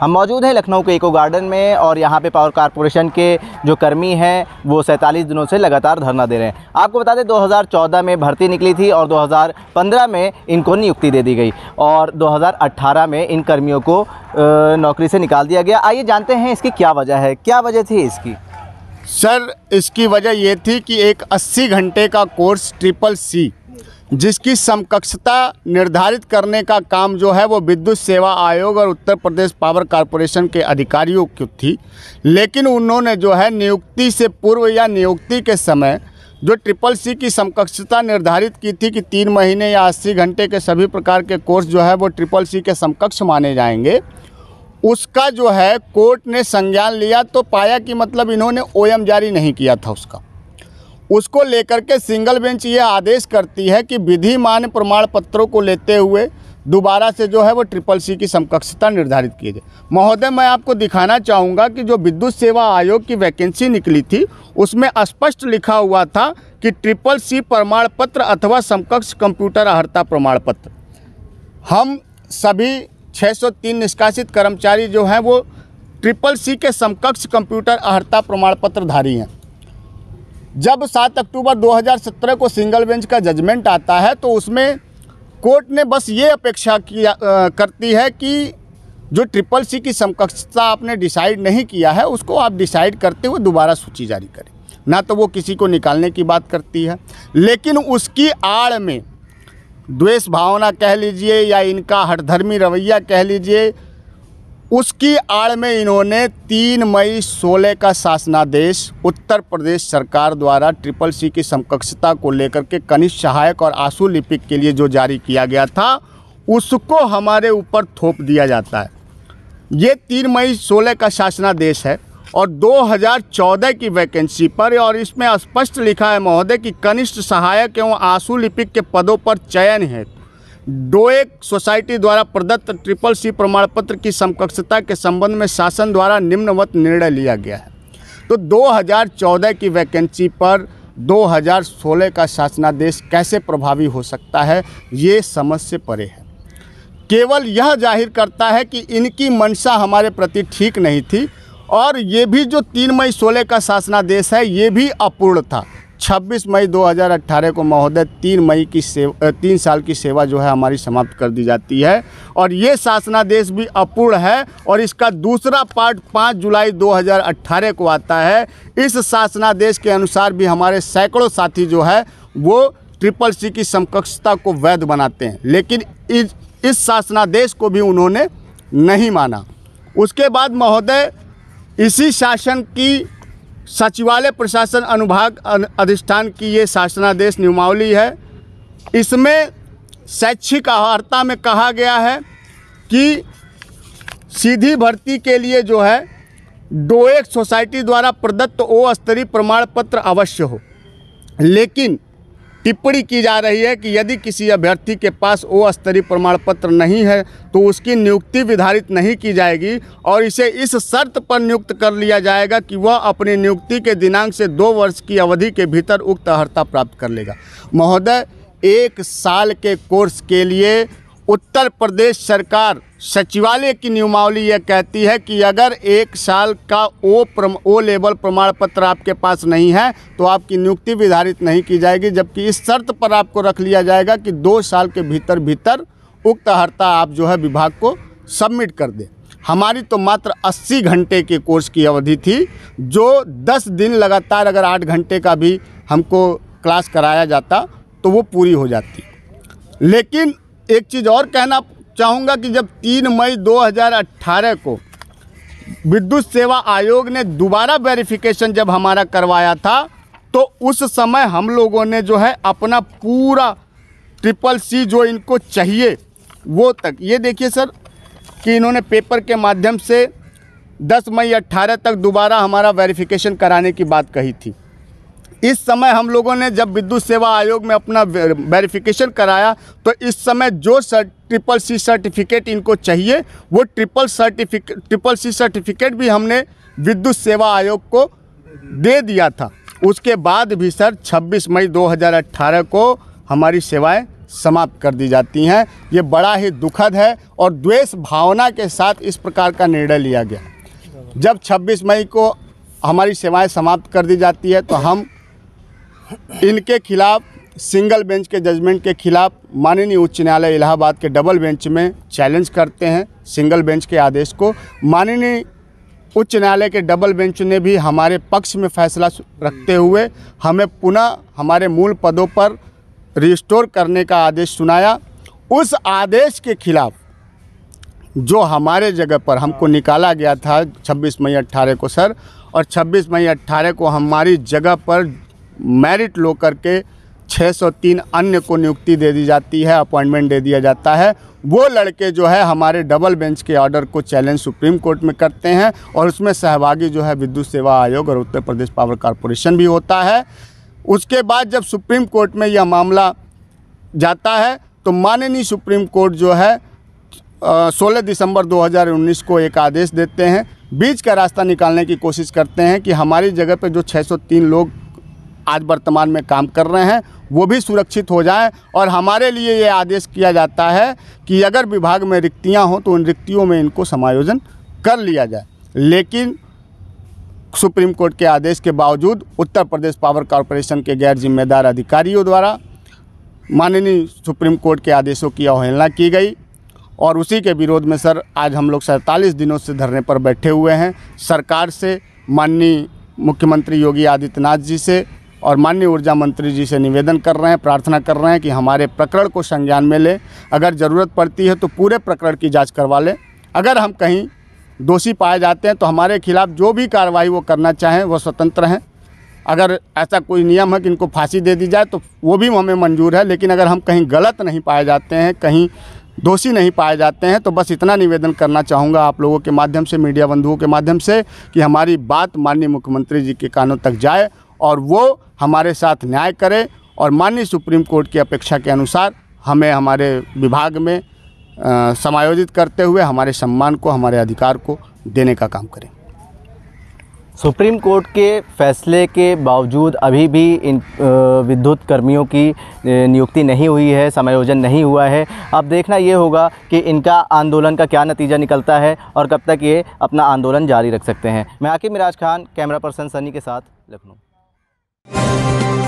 हम मौजूद हैं लखनऊ के इको गार्डन में और यहाँ पे पावर कारपोरेशन के जो कर्मी हैं वो सैंतालीस दिनों से लगातार धरना दे रहे हैं आपको बता दें 2014 में भर्ती निकली थी और 2015 में इनको नियुक्ति दे दी गई और 2018 में इन कर्मियों को नौकरी से निकाल दिया गया आइए जानते हैं इसकी क्या वजह है क्या वजह थी इसकी सर इसकी वजह ये थी कि एक अस्सी घंटे का कोर्स ट्रिपल सी जिसकी समकक्षता निर्धारित करने का काम जो है वो विद्युत सेवा आयोग और उत्तर प्रदेश पावर कॉरपोरेशन के अधिकारियों की थी लेकिन उन्होंने जो है नियुक्ति से पूर्व या नियुक्ति के समय जो ट्रिपल सी की समकक्षता निर्धारित की थी कि तीन महीने या अस्सी घंटे के सभी प्रकार के कोर्स जो है वो ट्रिपल सी के समकक्ष माने जाएंगे उसका जो है कोर्ट ने संज्ञान लिया तो पाया कि मतलब इन्होंने ओएम जारी नहीं किया था उसका उसको लेकर के सिंगल बेंच ये आदेश करती है कि विधि प्रमाण पत्रों को लेते हुए दोबारा से जो है वो ट्रिपल सी की समकक्षता निर्धारित की जाए महोदय मैं आपको दिखाना चाहूँगा कि जो विद्युत सेवा आयोग की वैकेंसी निकली थी उसमें स्पष्ट लिखा हुआ था कि ट्रिपल सी प्रमाण पत्र अथवा समकक्ष कंप्यूटर अहर्ता प्रमाण पत्र हम सभी 603 निष्कासित कर्मचारी जो हैं वो ट्रिपल सी के समकक्ष कंप्यूटर अहर्ता प्रमाण पत्रधारी हैं जब 7 अक्टूबर 2017 को सिंगल बेंच का जजमेंट आता है तो उसमें कोर्ट ने बस ये अपेक्षा किया करती है कि जो ट्रिपल सी की समकक्षता आपने डिसाइड नहीं किया है उसको आप डिसाइड करते हुए दोबारा सूची जारी करें ना तो वो किसी को निकालने की बात करती है लेकिन उसकी आड़ में द्वेष भावना कह लीजिए या इनका हठधर्मी रवैया कह लीजिए उसकी आड़ में इन्होंने तीन मई सोलह का शासनादेश उत्तर प्रदेश सरकार द्वारा ट्रिपल सी की समकक्षता को लेकर के कनिष्ठ सहायक और आंसू लिपिक के लिए जो जारी किया गया था उसको हमारे ऊपर थोप दिया जाता है ये तीन मई सोलह का शासनादेश है और 2014 की वैकेंसी पर और इसमें स्पष्ट लिखा है महोदय कि कनिष्ठ सहायक एवं आंसू लिपिक के पदों पर चयन है डोएक सोसाइटी द्वारा प्रदत्त ट्रिपल सी प्रमाण पत्र की समकक्षता के संबंध में शासन द्वारा निम्नवत निर्णय लिया गया है तो 2014 की वैकेंसी पर 2016 का शासनादेश कैसे प्रभावी हो सकता है ये समझ से परे है केवल यह जाहिर करता है कि इनकी मंशा हमारे प्रति ठीक नहीं थी और ये भी जो तीन मई सोलह का शासनादेश है ये भी अपूर्ण था 26 मई 2018 को महोदय तीन मई की सेवा तीन साल की सेवा जो है हमारी समाप्त कर दी जाती है और ये शासनादेश भी अपूर्ण है और इसका दूसरा पार्ट 5 जुलाई 2018 को आता है इस शासनादेश के अनुसार भी हमारे सैकड़ों साथी जो है वो ट्रिपल सी की समकक्षता को वैध बनाते हैं लेकिन इस इस शासनादेश को भी उन्होंने नहीं माना उसके बाद महोदय इसी शासन की सचिवालय प्रशासन अनुभाग अधिष्ठान की ये शासनादेश नियमावली है इसमें शैक्षिक आहारता में कहा गया है कि सीधी भर्ती के लिए जो है डोएक सोसाइटी द्वारा प्रदत्त ओ स्तरीय प्रमाण पत्र अवश्य हो लेकिन टिप्पणी की जा रही है कि यदि किसी अभ्यर्थी के पास ओ स्तरीय प्रमाण पत्र नहीं है तो उसकी नियुक्ति विधारित नहीं की जाएगी और इसे इस शर्त पर नियुक्त कर लिया जाएगा कि वह अपनी नियुक्ति के दिनांक से दो वर्ष की अवधि के भीतर उक्त अर्ता प्राप्त कर लेगा महोदय एक साल के कोर्स के लिए उत्तर प्रदेश सरकार सचिवालय की नियमावली यह कहती है कि अगर एक साल का ओ प्रम ओ लेवल प्रमाण पत्र आपके पास नहीं है तो आपकी नियुक्ति विधारित नहीं की जाएगी जबकि इस शर्त पर आपको रख लिया जाएगा कि दो साल के भीतर भीतर उक्त हर्ता आप जो है विभाग को सबमिट कर दें हमारी तो मात्र 80 घंटे के कोर्स की अवधि थी जो 10 दिन लगातार अगर 8 घंटे का भी हमको क्लास कराया जाता तो वो पूरी हो जाती लेकिन एक चीज़ और कहना चाहूँगा कि जब तीन मई 2018 को विद्युत सेवा आयोग ने दोबारा वेरिफिकेशन जब हमारा करवाया था तो उस समय हम लोगों ने जो है अपना पूरा ट्रिपल सी जो इनको चाहिए वो तक ये देखिए सर कि इन्होंने पेपर के माध्यम से 10 मई 18 तक दोबारा हमारा वेरिफिकेशन कराने की बात कही थी इस समय हम लोगों ने जब विद्युत सेवा आयोग में अपना वेरिफिकेशन कराया तो इस समय जो सर्ट ट्रिपल सी सर्टिफिकेट इनको चाहिए वो triple certificate triple C certificate भी हमने विद्युत सेवा आयोग को दे दिया था उसके बाद भी सर 26 मई 2018 को हमारी सेवाएं समाप्त कर दी जाती हैं ये बड़ा ही दुखद है और द्वेष भावना के साथ इस प्रकार का निर्णय लिया गया जब 26 मई को हमारी सेवाएं समाप्त कर दी जाती है तो हम इनके खिलाफ सिंगल बेंच के जजमेंट के खिलाफ माननीय उच्च न्यायालय इलाहाबाद के डबल बेंच में चैलेंज करते हैं सिंगल बेंच के आदेश को माननीय उच्च न्यायालय के डबल बेंच ने भी हमारे पक्ष में फैसला रखते हुए हमें पुनः हमारे मूल पदों पर रिस्टोर करने का आदेश सुनाया उस आदेश के खिलाफ जो हमारे जगह पर हमको निकाला गया था 26 मई 18 को सर और 26 मई 18 को हमारी जगह पर मेरिट लो करके 603 अन्य को नियुक्ति दे दी जाती है अपॉइंटमेंट दे दिया जाता है वो लड़के जो है हमारे डबल बेंच के ऑर्डर को चैलेंज सुप्रीम कोर्ट में करते हैं और उसमें सहभागी जो है विद्युत सेवा आयोग और उत्तर प्रदेश पावर कॉरपोरेशन भी होता है उसके बाद जब सुप्रीम कोर्ट में यह मामला जाता है तो माननीय सुप्रीम कोर्ट जो है सोलह दिसंबर दो को एक आदेश देते हैं बीच का रास्ता निकालने की कोशिश करते हैं कि हमारी जगह पर जो छः लोग आज वर्तमान में काम कर रहे हैं वो भी सुरक्षित हो जाएं और हमारे लिए ये आदेश किया जाता है कि अगर विभाग में रिक्तियाँ हों तो उन रिक्तियों में इनको समायोजन कर लिया जाए लेकिन सुप्रीम कोर्ट के आदेश के बावजूद उत्तर प्रदेश पावर कॉरपोरेशन के गैर जिम्मेदार अधिकारियों द्वारा माननीय सुप्रीम कोर्ट के आदेशों की अवहेलना की गई और उसी के विरोध में सर आज हम लोग सैंतालीस दिनों से धरने पर बैठे हुए हैं सरकार से माननीय मुख्यमंत्री योगी आदित्यनाथ जी से और माननीय ऊर्जा मंत्री जी से निवेदन कर रहे हैं प्रार्थना कर रहे हैं कि हमारे प्रकरण को संज्ञान में ले अगर ज़रूरत पड़ती है तो पूरे प्रकरण की जाँच करवा लें अगर हम कहीं दोषी पाए जाते हैं तो हमारे खिलाफ़ जो भी कार्रवाई वो करना चाहें वो स्वतंत्र हैं अगर ऐसा कोई नियम है कि इनको फांसी दे दी जाए तो वो भी हमें मंजूर है लेकिन अगर हम कहीं गलत नहीं पाए जाते हैं कहीं दोषी नहीं पाए जाते हैं तो बस इतना निवेदन करना चाहूँगा आप लोगों के माध्यम से मीडिया बंधुओं के माध्यम से कि हमारी बात माननीय मुख्यमंत्री जी के कानों तक जाए और वो हमारे साथ न्याय करें और माननीय सुप्रीम कोर्ट की अपेक्षा के अनुसार हमें हमारे विभाग में आ, समायोजित करते हुए हमारे सम्मान को हमारे अधिकार को देने का काम करें सुप्रीम कोर्ट के फैसले के बावजूद अभी भी इन विद्युत कर्मियों की नियुक्ति नहीं हुई है समायोजन नहीं हुआ है अब देखना ये होगा कि इनका आंदोलन का क्या नतीजा निकलता है और कब तक ये अपना आंदोलन जारी रख सकते हैं मैं आकिब मिराज खान कैमरा पर्सन सनी के साथ लखनऊ Música